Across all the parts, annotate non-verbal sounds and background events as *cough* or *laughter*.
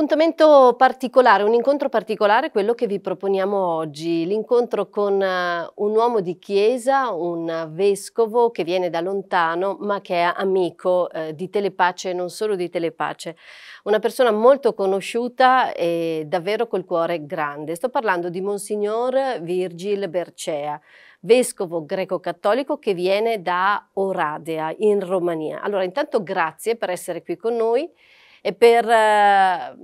appuntamento particolare, un incontro particolare, quello che vi proponiamo oggi, l'incontro con eh, un uomo di chiesa, un vescovo che viene da lontano ma che è amico eh, di Telepace e non solo di Telepace, una persona molto conosciuta e davvero col cuore grande. Sto parlando di Monsignor Virgil Bercea vescovo greco-cattolico che viene da Oradea in Romania. Allora intanto grazie per essere qui con noi e per, eh,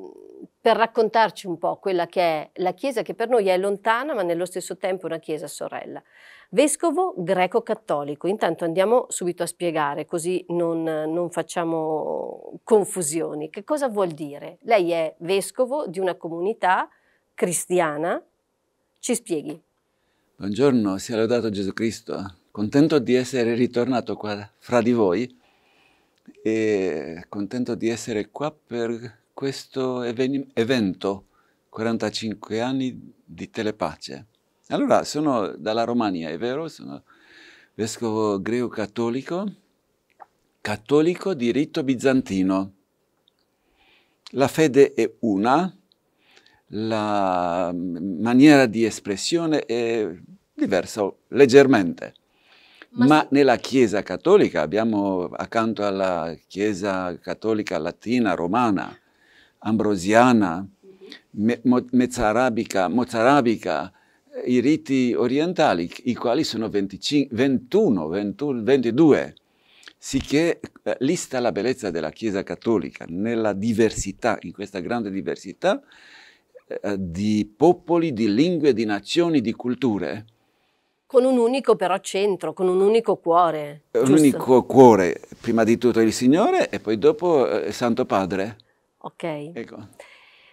per raccontarci un po' quella che è la Chiesa che per noi è lontana ma nello stesso tempo è una Chiesa sorella. Vescovo greco-cattolico, intanto andiamo subito a spiegare così non, non facciamo confusioni. Che cosa vuol dire? Lei è vescovo di una comunità cristiana, ci spieghi. Buongiorno, sia lodato Gesù Cristo. Contento di essere ritornato qua fra di voi e contento di essere qua per questo evento, 45 anni di telepace. Allora, sono dalla Romania, è vero? Sono vescovo greco-cattolico, cattolico di rito bizantino. La fede è una, la maniera di espressione è diversa, leggermente. Ma, Ma se... nella Chiesa cattolica abbiamo accanto alla Chiesa cattolica latina, romana, ambrosiana, mhm. me, mo, mezzarabica, mozzarabica, i riti orientali, i quali sono 25, 21, 21, 22, sicché eh, lì la bellezza della Chiesa cattolica, nella diversità, in questa grande diversità eh, di popoli, di lingue, di nazioni, di culture con un unico però centro, con un unico cuore. Un giusto? unico cuore, prima di tutto il Signore e poi dopo eh, il Santo Padre. Ok. Ecco.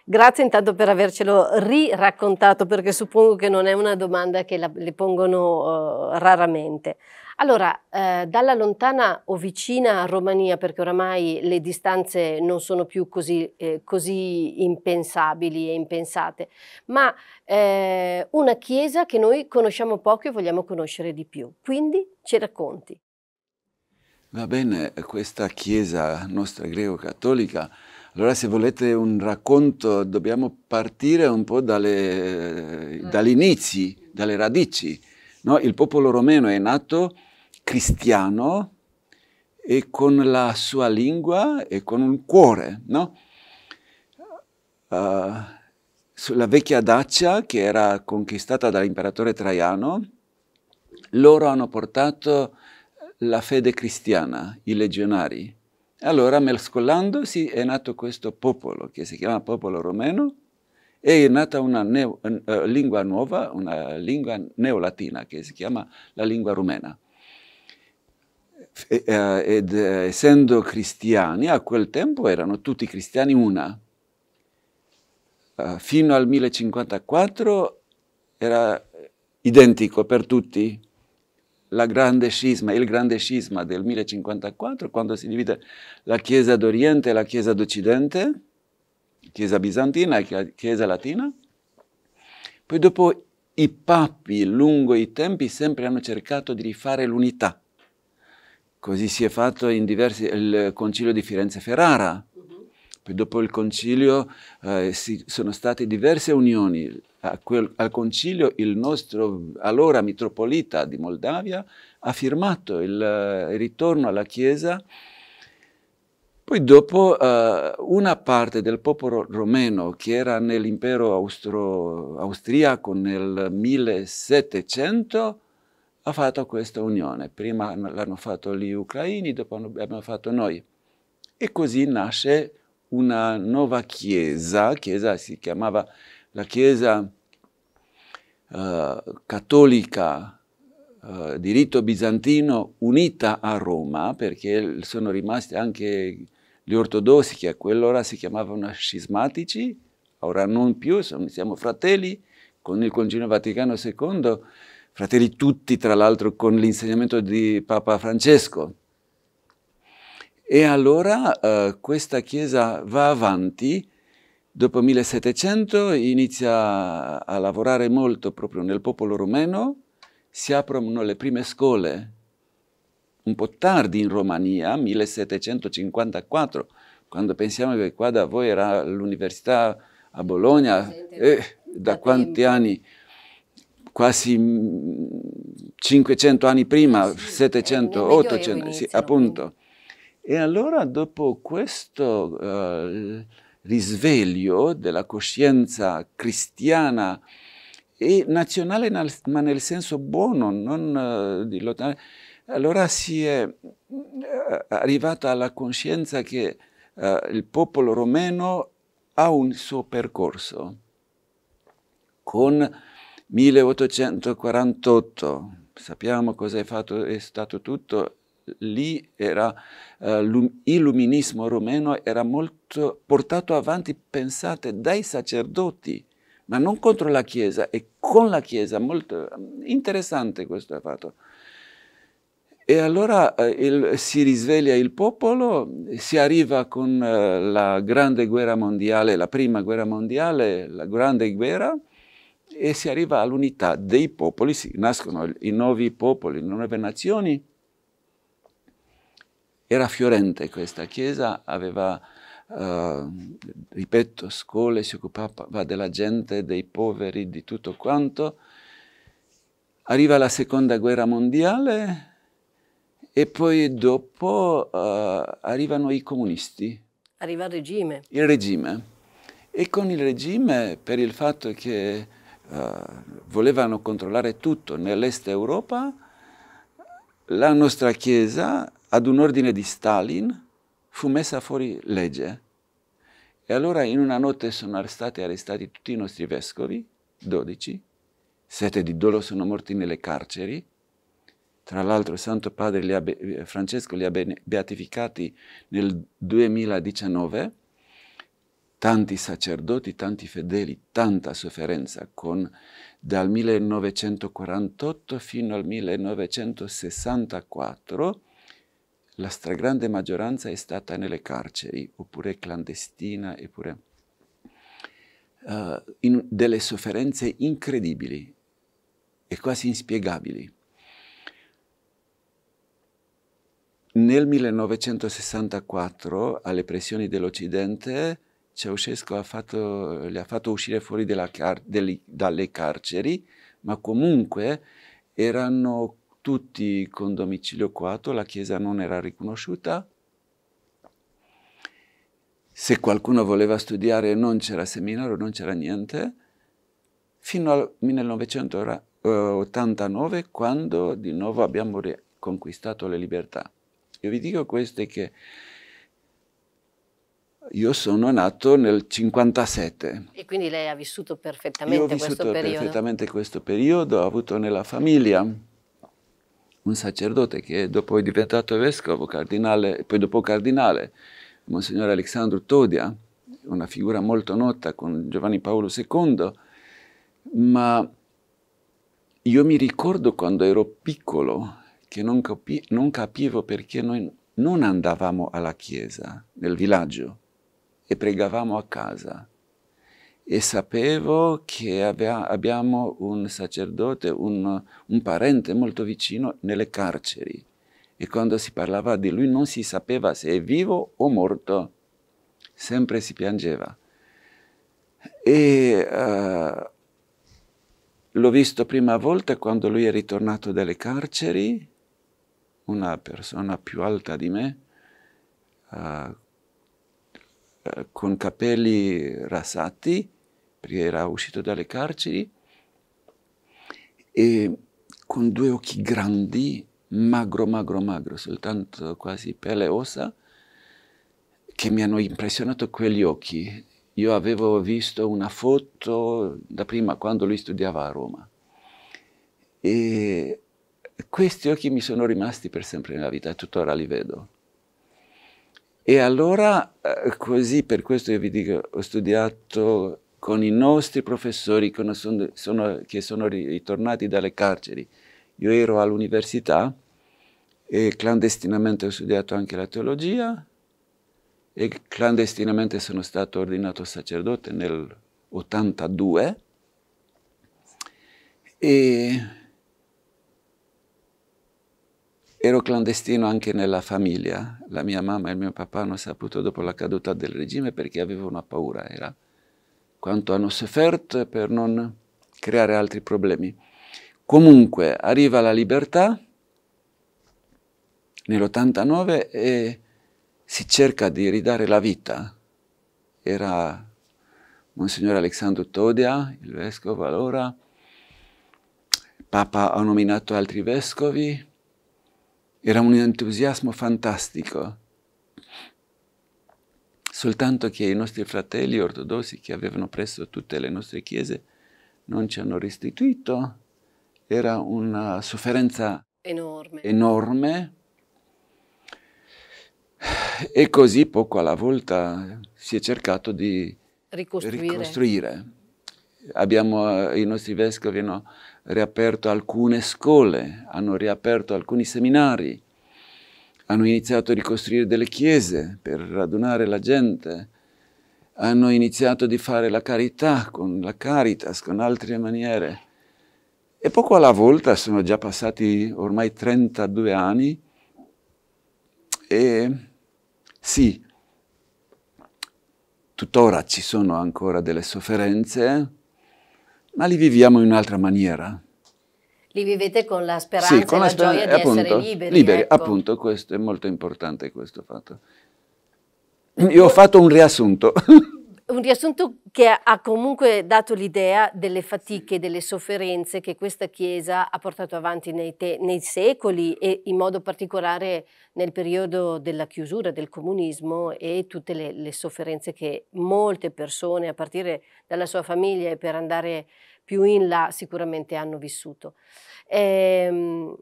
Grazie intanto per avercelo riraccontato perché suppongo che non è una domanda che la, le pongono uh, raramente. Allora, eh, dalla lontana o vicina Romania, perché oramai le distanze non sono più così, eh, così impensabili e impensate, ma eh, una chiesa che noi conosciamo poco e vogliamo conoscere di più. Quindi ci racconti. Va bene, questa chiesa nostra greco-cattolica, allora se volete un racconto dobbiamo partire un po' dalle, mm. dagli inizi, dalle radici. No? Il popolo romeno è nato cristiano e con la sua lingua e con un cuore, no? Uh, eh, sulla vecchia Dacia, che era conquistata dall'imperatore Traiano, loro hanno portato la fede cristiana, i legionari. Allora, mescolandosi, è nato questo popolo, che si chiama popolo romeno, e è nata una neo, uh, lingua nuova, una lingua neolatina, che si chiama la lingua rumena. Eh, ed eh, essendo cristiani, a quel tempo erano tutti cristiani una. Eh, fino al 1054 era identico per tutti. La grande scisma, il grande scisma del 1054, quando si divide la Chiesa d'Oriente e la Chiesa d'Occidente, Chiesa bizantina e Chiesa latina, poi dopo i papi lungo i tempi sempre hanno cercato di rifare l'unità Così si è fatto in diversi, il concilio di Firenze-Ferrara, mhm. poi dopo il concilio eh, si, sono state diverse unioni. Quel, al concilio il nostro allora metropolita di Moldavia ha firmato il, eh, il ritorno alla Chiesa. Poi dopo eh, una parte del popolo romeno che era nell'impero austriaco nel 1700 ha fatto questa unione. Prima l'hanno fatto gli ucraini, dopo l'abbiamo fatto noi. E così nasce una nuova chiesa, chiesa si chiamava la chiesa eh, cattolica eh, diritto bizantino unita a Roma, perché sono rimasti anche gli ortodossi che a quell'ora si chiamavano scismatici, ora non più, siamo fratelli, con il Concilio Vaticano II fratelli tutti, tra l'altro con l'insegnamento di Papa Francesco. E allora eh, questa Chiesa va avanti, dopo 1700 inizia a lavorare molto proprio nel popolo rumeno, si aprono le prime scuole, un po' tardi in Romania, 1754, quando pensiamo che qua da voi era l'università a Bologna, eh, da quanti anni? quasi 500 mm, anni prima, ah, sì, 700, 800, eh, sì, appunto. E allora dopo questo uh, risveglio della coscienza cristiana e nazionale, ma nel senso buono, non uh, di lottare, allora si è arrivata alla coscienza che uh, il popolo romeno ha un suo percorso con 1848, sappiamo cosa è, fatto, è stato tutto, lì era, uh, eh, l'illuminismo rumeno era molto portato avanti, pensate, dai sacerdoti, ma non contro la Chiesa, e con la Chiesa, molto mm, interessante questo fatto. E allora eh, il, si risveglia il popolo, si arriva con eh, la grande guerra mondiale, la prima guerra mondiale, la grande guerra, e si arriva all'unità dei popoli, si nascono i nuovi popoli, le nuove nazioni. Era fiorente questa chiesa, aveva, eh, ripeto, scuole, si occupava della gente, dei poveri, di tutto quanto. Arriva la seconda guerra mondiale e poi dopo eh, arrivano i comunisti. Arriva il regime. Il regime. E con il regime, per il fatto che eh, volevano controllare tutto nell'est Europa, la nostra Chiesa, ad un ordine di Stalin, fu messa fuori legge. E allora in una notte sono stati arrestati tutti i nostri vescovi, 12, sette di dolo sono morti nelle carceri, tra l'altro Santo Padre li ha, Francesco li ha beatificati nel 2019, tanti sacerdoti, tanti fedeli, tanta sofferenza con dal 1948 fino al 1964 la stragrande maggioranza è stata nelle carceri, oppure clandestina, oppure uh, eh, in delle sofferenze incredibili e quasi inspiegabili. Nel 1964, alle pressioni dell'Occidente, Ceausescu ha fatto, le ha fatto uscire fuori car- delle, dalle carceri, ma comunque erano tutti con domicilio coatto, la Chiesa non era riconosciuta. Se qualcuno voleva studiare non c'era seminario, non c'era niente, fino al 1989 quando di nuovo abbiamo riconquistato le libertà. Io vi dico questo che io sono nato nel 57. E quindi lei ha vissuto perfettamente questo periodo? Io ho vissuto perfettamente questo periodo, ho avuto nella famiglia un sacerdote che dopo è diventato vescovo, cardinale, poi dopo cardinale, Monsignor Alessandro Todia, una figura molto nota con Giovanni Paolo II, ma io mi ricordo quando ero piccolo che non, capi non capivo perché noi non andavamo alla chiesa nel villaggio e pregavamo a casa e sapevo che avea, abbiamo un sacerdote, un, un, parente molto vicino nelle carceri e quando si parlava di lui non si sapeva se è vivo o morto, sempre si piangeva. E uh, l'ho visto prima volta quando lui è ritornato dalle carceri, una persona più alta di me, uh, eh, con capelli rasati, perché era uscito dalle carceri, e con due occhi grandi, magro, magro, magro, soltanto quasi pelle e ossa, che mi hanno impressionato quegli occhi. Io avevo visto una foto da prima quando lui studiava a Roma e questi occhi mi sono rimasti per sempre nella vita, e tuttora li vedo. E allora, eh, così, per questo io vi dico, ho studiato con i nostri professori che sono, ritornati dalle carceri. Io ero all'università e clandestinamente ho studiato anche la teologia e clandestinamente sono stato ordinato sacerdote nel 82 e Ero clandestino anche nella famiglia. La mia mamma e il mio papà hanno saputo dopo la caduta del regime perché avevano paura. Era quanto hanno sofferto per non creare altri problemi. Comunque arriva la libertà nell'89 e si cerca di ridare la vita. Era Monsignor Alessandro Todia, il vescovo allora, il Papa ha nominato altri vescovi, era un entusiasmo fantastico. Soltanto che i nostri fratelli ortodossi che avevano preso tutte le nostre chiese non ci hanno restituito. Era una sofferenza enorme. enorme. E così poco alla volta si è cercato di ricostruire. ricostruire abbiamo, eh, i nostri vescovi hanno riaperto alcune scuole, hanno riaperto alcuni seminari, hanno iniziato a ricostruire delle chiese per radunare la gente, hanno iniziato a fare la carità con la Caritas, con altre maniere. E poco alla volta sono già passati ormai 32 anni e sì, tuttora ci sono ancora delle sofferenze, ma li viviamo in un'altra maniera. Li vivete con la speranza sì, con la, la speranza, gioia di eh, appunto, essere liberi. liberi ecco. Appunto, questo è molto importante questo fatto. Io ho fatto un riassunto. *laughs* un riassunto che ha comunque dato l'idea delle fatiche, delle sofferenze che questa Chiesa ha portato avanti nei, te, nei, secoli e in modo particolare nel periodo della chiusura del comunismo e tutte le, le sofferenze che molte persone, a partire dalla sua famiglia e per andare più in là, sicuramente hanno vissuto. Ehm,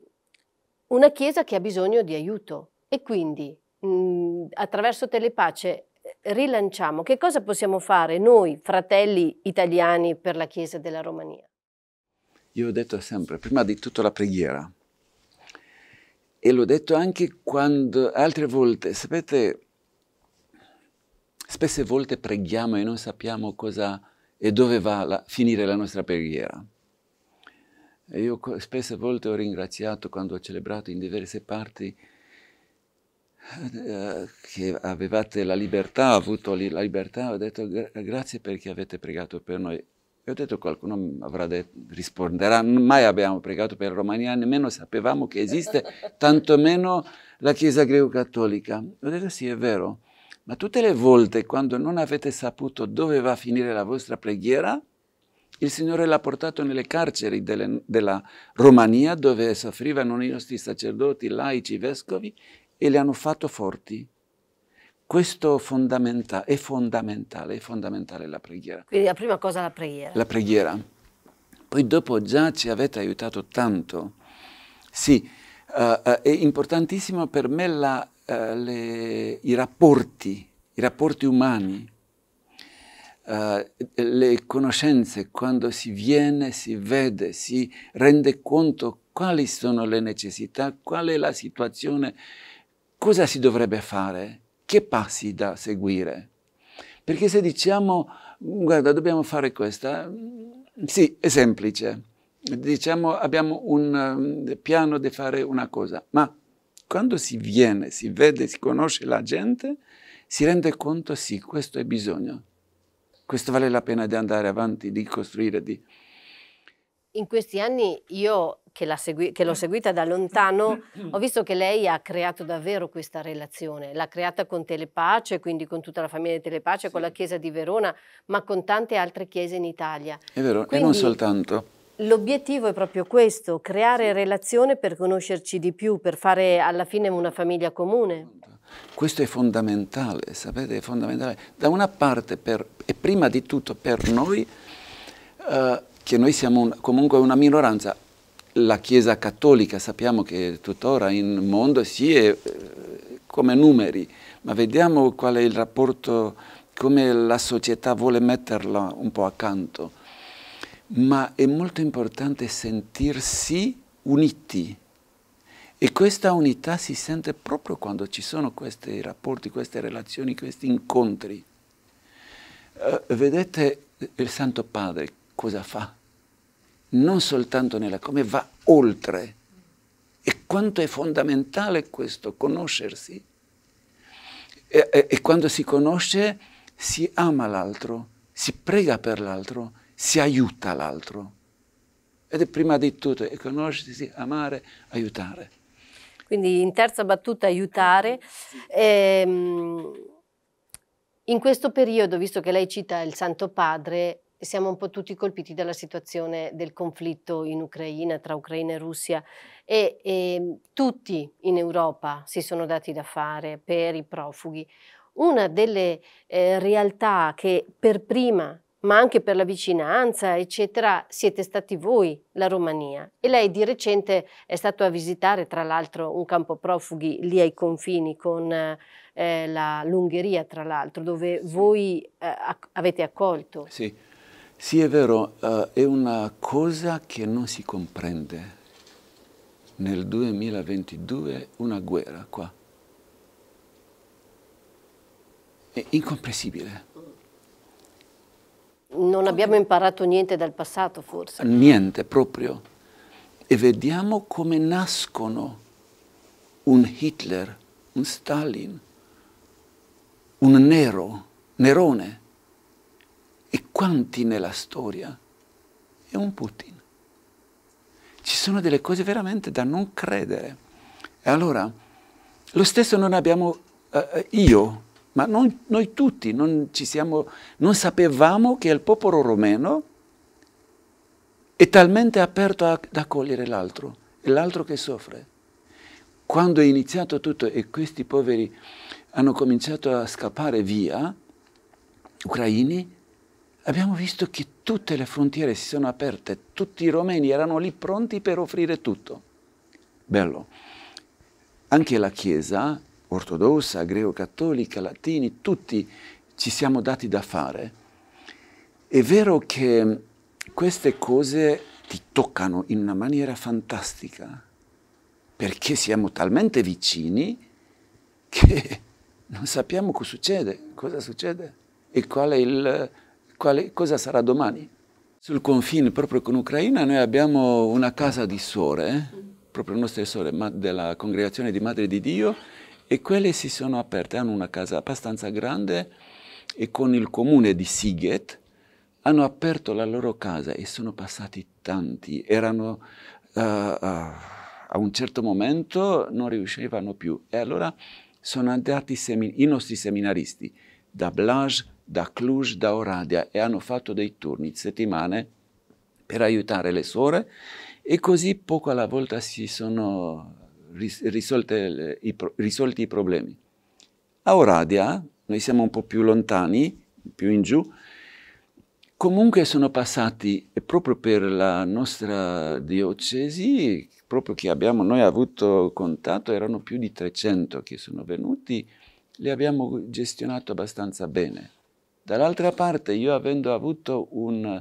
una Chiesa che ha bisogno di aiuto e quindi mh, attraverso Telepace rilanciamo, che cosa possiamo fare noi, fratelli italiani, per la Chiesa della Romania? Io ho detto sempre, prima di tutto la preghiera. E l'ho detto anche quando, altre volte, sapete, spesse volte preghiamo e non sappiamo cosa e dove va a finire la nostra preghiera. E io spesse volte ho ringraziato quando ho celebrato in diverse parti che avevate la libertà, avuto la libertà, ho detto grazie perché avete pregato per noi. E ho detto qualcuno avrà detto, risponderà, mai abbiamo pregato per Romania, nemmeno sapevamo che esiste, *laughs* tantomeno la Chiesa greco-cattolica. Ho detto sì, è vero, ma tutte le volte quando non avete saputo dove va a finire la vostra preghiera, il Signore l'ha portato nelle carceri delle, della Romania dove soffrivano i nostri sacerdoti, laici, vescovi e le hanno fatto forti. Questo fondamenta- è fondamentale, è fondamentale la preghiera. Quindi la prima cosa è la preghiera. La preghiera. Poi dopo già ci avete aiutato tanto. Sì, uh, uh, è importantissimo per me la, uh, le, i rapporti, i rapporti umani, le conoscenze, quando si viene, si vede, si rende conto quali sono le necessità, qual è la situazione cosa si dovrebbe fare? Che passi da seguire? Perché se diciamo, guarda, dobbiamo fare questa, sì, è semplice. Diciamo, abbiamo un eh, piano di fare una cosa, ma quando si viene, si vede, si conosce la gente, si rende conto, sì, questo è bisogno. Questo vale la pena di andare avanti, di costruire, di... In questi anni io che, segui- che l'ho seguita da lontano, ho *clears throat* visto che lei ha creato davvero questa relazione, l'ha creata con Telepace, quindi con tutta la famiglia di Telepace, sì. con la chiesa di Verona, ma con tante altre chiese in Italia. È vero, quindi, e non soltanto. L'obiettivo è proprio questo, creare sì. relazione per conoscerci di più, per fare alla fine una famiglia comune. Questo è fondamentale, sapete, è fondamentale. Da una parte, per, e prima di tutto per noi, eh, che noi siamo un, comunque una minoranza, la Chiesa cattolica sappiamo che tuttora in mondo si è eh, come numeri, ma vediamo qual è il rapporto, come la società vuole metterla un po' accanto. Ma è molto importante sentirsi uniti e questa unità si sente proprio quando ci sono questi rapporti, queste relazioni, questi incontri. Uh, vedete il Santo Padre cosa fa? non soltanto nella come, va oltre. E quanto è fondamentale questo, conoscersi. E, e, e quando si conosce si ama l'altro, si prega per l'altro, si aiuta l'altro. Ed è prima di tutto è conoscersi, amare, aiutare. Quindi in terza battuta aiutare. Ehm, in questo periodo, visto che lei cita il Santo Padre, siamo un po' tutti colpiti dalla situazione del conflitto in Ucraina, tra Ucraina e Russia e, e ehm, tutti in Europa si sono dati da fare per i profughi. Una delle eh, realtà che per prima ma anche per la vicinanza, eccetera, siete stati voi, la Romania. E lei di recente è stato a visitare, tra l'altro, un campo profughi lì ai confini con eh, l'Ungheria, tra l'altro, dove sì. voi eh, avete accolto. Sì. Sì, è vero, uh, è una cosa che non si comprende. Nel 2022 una guerra qua. È incomprensibile. Non abbiamo imparato niente dal passato, forse. Niente, proprio. E vediamo come nascono un Hitler, un Stalin, un Nero, Nerone e quanti nella storia? È un Putin. Ci sono delle cose veramente da non credere. E allora, lo stesso non abbiamo eh, eh io, ma non, noi tutti, non, ci siamo, non sapevamo che il popolo romeno è talmente aperto a, ad accogliere l'altro, l'altro che soffre. Quando è iniziato tutto e questi poveri hanno cominciato a scappare via, ucraini, abbiamo visto che tutte le frontiere si sono aperte, tutti i romeni erano lì pronti per offrire tutto. Bello. Anche la Chiesa, ortodossa, greco-cattolica, latini, tutti ci siamo dati da fare. È vero che queste cose ti toccano in una maniera fantastica, perché siamo talmente vicini che *laughs* non sappiamo cosa succede, cosa succede e qual è il quale, cosa sarà domani. Sul confine, proprio con l'Ucraina, noi abbiamo una casa di sore, eh, proprio nostre suore, ma della congregazione di Madre di Dio, e quelle si sono aperte, hanno una casa abbastanza grande e con il comune di Siget hanno aperto la loro casa e sono passati tanti, erano... Uh, uh, a un certo momento non riuscivano più e allora sono andati i nostri seminaristi da Blage, da Cluj, da Oradia e hanno fatto dei turni settimane per aiutare le suore e così poco alla volta si sono risolte, risolti i problemi. A Oradia, noi siamo un po' più lontani, più in giù, comunque sono passati proprio per la nostra diocesi, proprio che abbiamo noi avuto contatto, erano più di 300 che sono venuti, li abbiamo gestionati abbastanza bene. Dall'altra parte io avendo avuto un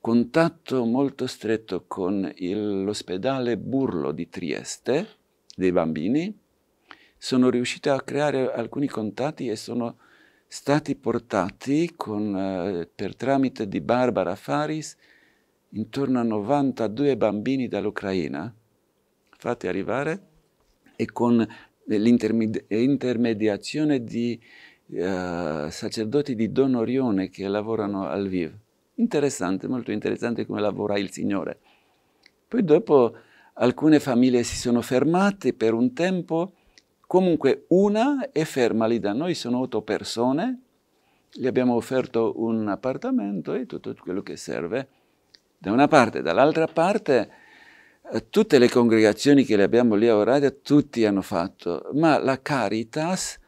contatto molto stretto con l'ospedale Burlo di Trieste dei bambini, sono riuscito a creare alcuni contatti e sono stati portati con, eh, per tramite di Barbara Faris intorno a 92 bambini dall'Ucraina fatti arrivare e con l'intermediazione di eh, sacerdoti di Don Orione che lavorano al VIV. Interessante, molto interessante come lavora il Signore. Poi dopo alcune famiglie si sono fermate per un tempo, comunque una è ferma lì da noi, sono otto persone, gli abbiamo offerto un appartamento e tutto quello che serve da una parte, dall'altra parte eh, tutte le congregazioni che le abbiamo lì a Oradia, tutti hanno fatto, ma la Caritas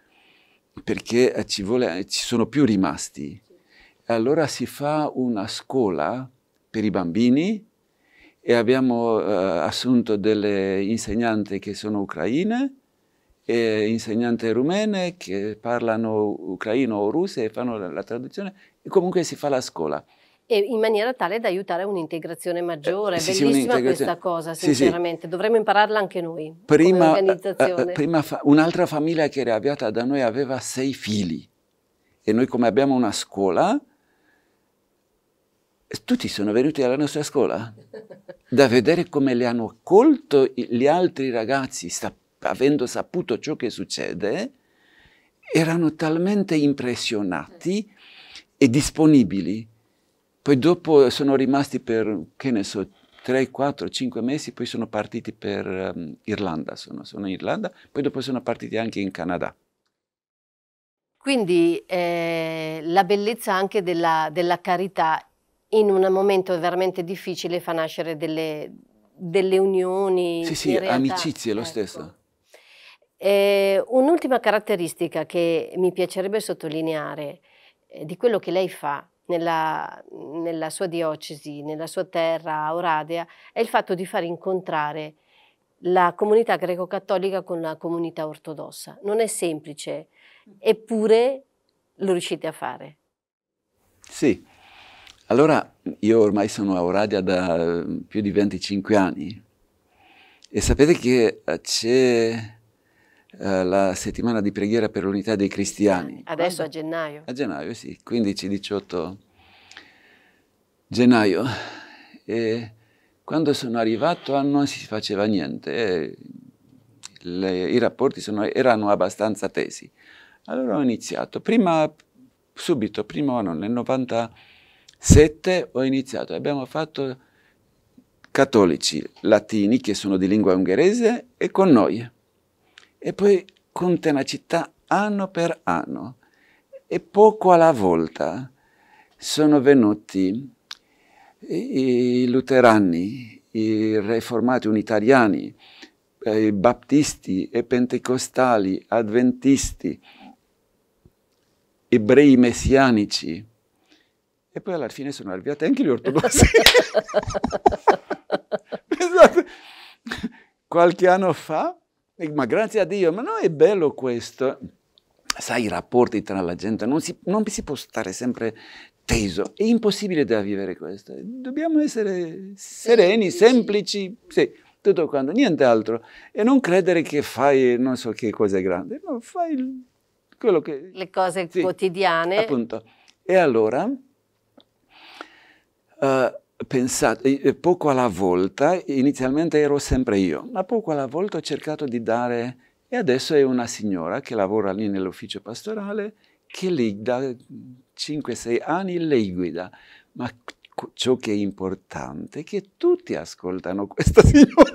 perché eh, ci, vuole, eh, ci sono più rimasti. Allora si fa una scuola per i bambini e abbiamo eh, assunto delle insegnanti che sono ucraine e insegnanti rumene che parlano ucraino o russo e fanno la, la traduzione e comunque si fa la scuola e in maniera tale da aiutare un'integrazione maggiore. Eh, sì, Bellissima sì, questa cosa, sinceramente. Sì, Dovremmo impararla anche noi. Prima, eh, eh, prima fa un'altra famiglia che era avviata da noi aveva sei figli e noi come abbiamo una scuola, tutti sono venuti alla nostra scuola da vedere come li hanno accolto gli altri ragazzi, avendo saputo ciò che succede, erano talmente impressionati e disponibili poi dopo sono rimasti per, che ne so, 3, 4, 5 mesi, poi sono partiti per um, Irlanda, sono, sono, in Irlanda, poi dopo sono partiti anche in Canada. Quindi eh, la bellezza anche della, della, carità in un momento veramente difficile fa nascere delle, delle unioni. Sì, sì, amicizie ecco. lo stesso. Eh, un'ultima caratteristica che mi piacerebbe sottolineare eh, di quello che lei fa nella, nella sua diocesi, nella sua terra, Oradea, è il fatto di far incontrare la comunità greco-cattolica con la comunità ortodossa. Non è semplice, eppure lo riuscite a fare. Sì, allora io ormai sono a Oradea da eh, più di 25 anni e sapete che eh, c'è eh, la settimana di preghiera per l'unità dei cristiani. Adesso Quando? a gennaio. A gennaio, sì, 15-18 gennaio. E quando sono arrivato ah, non si faceva niente, le, i rapporti sono, erano abbastanza tesi. Allora ho iniziato, prima, subito, primo anno, nel 97 ho iniziato, abbiamo fatto cattolici, latini che sono di lingua ungherese e con noi e poi con tenacità anno per anno e poco alla volta sono venuti i luterani, i reformati unitariani, eh, i battisti, i pentecostali, adventisti, ebrei messianici e poi alla fine sono arrivati anche gli ortodossi. *laughs* *laughs* Esatto. qualche anno fa ma grazie a Dio, ma no, è bello questo. Sai, i rapporti tra la gente, non si, non si può stare sempre teso, è impossibile da vivere questo. Dobbiamo essere sereni, semplici, sì, tutto quanto, nient'altro. E non credere che fai non so che cosa grande, no, fai quello che... Le cose sì, quotidiane. Appunto. E allora... Uh, pensato, eh, eh, poco alla volta, inizialmente ero sempre io, ma poco alla volta ho cercato di dare, e adesso è una signora che lavora lì nell'ufficio pastorale, che lì da 5-6 anni lei guida, ma ciò che è importante è che tutti ascoltano *laughs* questa signora.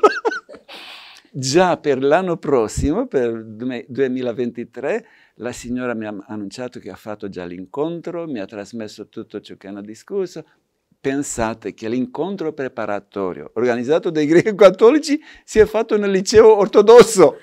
Già per l'anno prossimo, per 2023, la signora mi ha annunciato che ha fatto già l'incontro, mi ha trasmesso tutto ciò che hanno discusso, pensate che l'incontro preparatorio organizzato dai *laughs* greci cattolici si è fatto nel liceo ortodosso.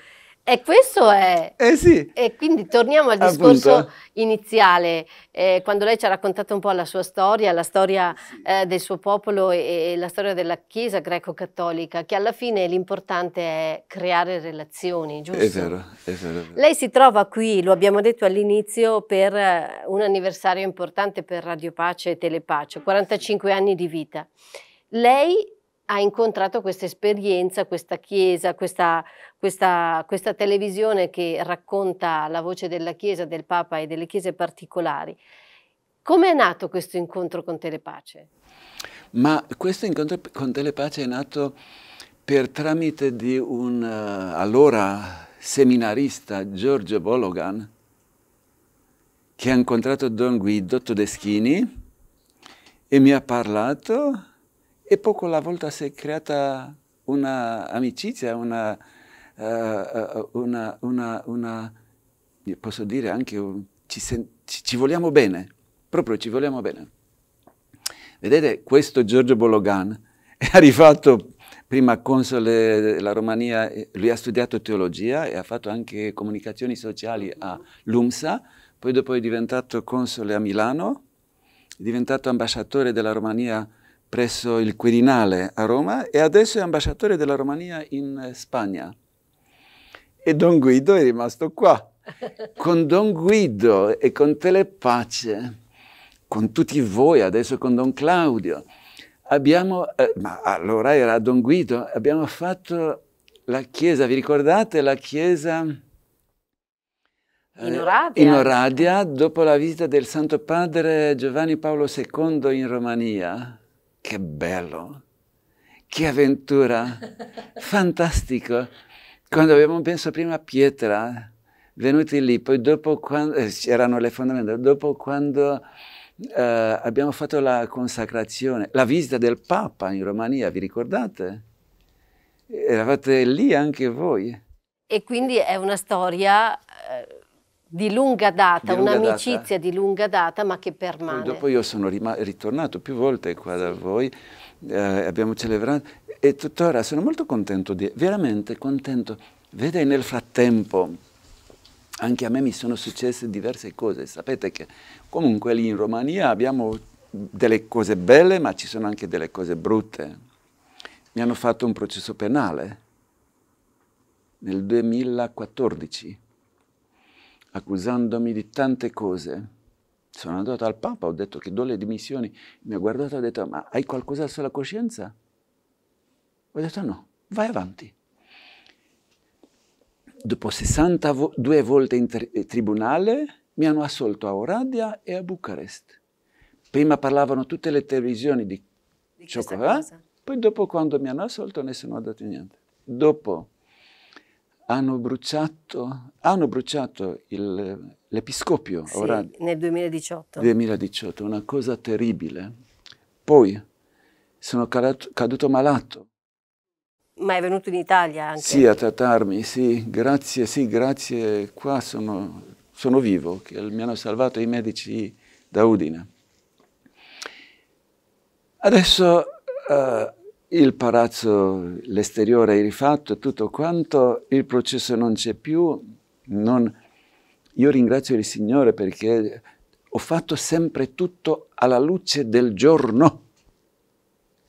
E questo è... Eh sì. E quindi torniamo al discorso Appunto. iniziale, eh, quando lei ci ha raccontato un po' la sua storia, la storia eh, del suo popolo e, e, la storia della Chiesa greco-cattolica, che alla fine l'importante è creare relazioni, giusto? È vero, è vero. Lei si trova qui, lo abbiamo detto all'inizio, per eh, un anniversario importante per Radio Pace e Telepace, 45 anni di vita. Lei ha incontrato questa esperienza, questa chiesa, questa, questa, questa, televisione che racconta la voce della chiesa, del Papa e delle chiese particolari. Come è nato questo incontro con Telepace? Ma questo incontro con Telepace è nato per tramite di un uh, allora seminarista Giorgio Bologan che ha incontrato Don Guido Todeschini e mi ha parlato e poco alla volta si è creata un'amicizia, una, uh, una, una, una, posso dire anche, un, ci, ci vogliamo bene, proprio ci vogliamo bene. Vedete, questo Giorgio Bologan *laughs* è arrivato prima console della Romania, lui ha studiato teologia e ha fatto anche comunicazioni sociali a Lumsa, poi dopo è diventato console a Milano, è diventato ambasciatore della Romania presso il Quirinale a Roma e adesso è ambasciatore della Romania in eh, Spagna. E Don Guido è rimasto qua. *laughs* Con Don Guido e con Telepace, con tutti voi, adesso con Don Claudio, abbiamo, eh, ma allora era Don Guido, abbiamo fatto la chiesa, vi ricordate la chiesa eh, in Oradia. in Oradia. dopo la visita del Santo Padre Giovanni Paolo II in Romania. Che bello! Che avventura! Fantastico! Quando abbiamo pensato prima a Pietra, venuti lì, poi dopo quando, eh, le fondamenta, dopo quando eh, abbiamo fatto la consacrazione, la visita del Papa in Romania, vi ricordate? Eravate lì anche voi. E quindi è una storia... Eh di lunga data, un'amicizia di lunga data ma che permane. Poi dopo io sono ritornato più volte qua da voi, eh, abbiamo celebrato e tuttora sono molto contento, di, veramente contento. Vede nel frattempo anche a me mi sono successe diverse cose, sapete che comunque lì in Romania abbiamo delle cose belle ma ci sono anche delle cose brutte. Mi hanno fatto un processo penale nel 2014 accusandomi di tante cose. Sono andato al Papa, ho detto che do le dimissioni, mi ha guardato e ha detto ma hai qualcosa sulla coscienza? Ho detto no, vai avanti. Dopo 62 volte in eh, tribunale mi hanno assolto a Oradia e a Bucarest. Prima parlavano tutte le televisioni di, di ciò che aveva, poi dopo quando mi hanno assolto nessuno ha detto niente. Dopo hanno bruciato, hanno bruciato il, l'episcopio. Sì, ora, nel 2018. 2018, una cosa terribile. Poi sono calato, caduto malato. Ma è venuto in Italia anche? Sì, a trattarmi, sì, grazie, sì, grazie, qua sono, sono vivo, che mi hanno salvato i medici da Udine. Adesso uh, il palazzo, l'esteriore è rifatto, tutto quanto, il processo non c'è più. Non... Io ringrazio il Signore perché ho fatto sempre tutto alla luce del giorno.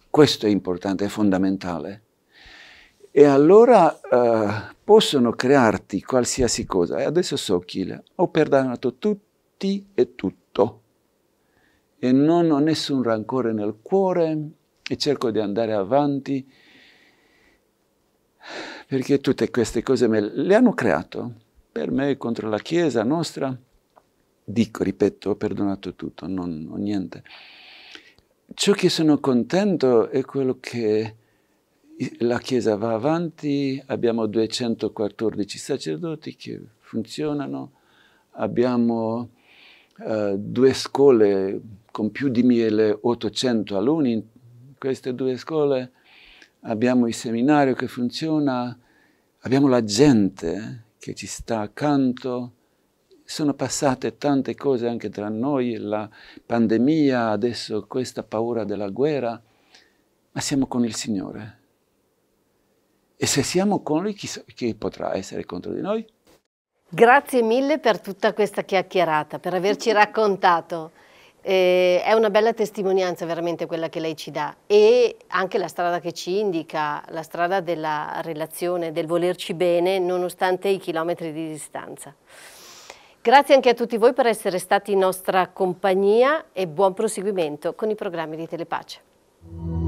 Questo è importante, è fondamentale. E allora eh, possono crearti qualsiasi cosa. E adesso so chi le... ho perdonato tutti e tutto. E non ho nessun rancore nel cuore, e cerco di andare avanti perché tutte queste cose me le hanno creato per me contro la Chiesa nostra. Dico, ripeto, ho perdonato tutto, non ho niente. Ciò che sono contento è quello che la Chiesa va avanti, abbiamo 214 sacerdoti che funzionano, abbiamo uh, due scuole con più di 1800 alunni queste due scuole, abbiamo il seminario che funziona, abbiamo la gente che ci sta accanto, sono passate tante cose anche tra noi, la pandemia, adesso questa paura della guerra, ma siamo con il Signore. E se siamo con Lui, chi, chi potrà essere contro di noi? Grazie mille per tutta questa chiacchierata, per averci raccontato eh, è una bella testimonianza veramente quella che lei ci dà e anche la strada che ci indica, la strada della relazione, del volerci bene nonostante i chilometri di distanza. Grazie anche a tutti voi per essere stati in nostra compagnia e buon proseguimento con i programmi di Telepace.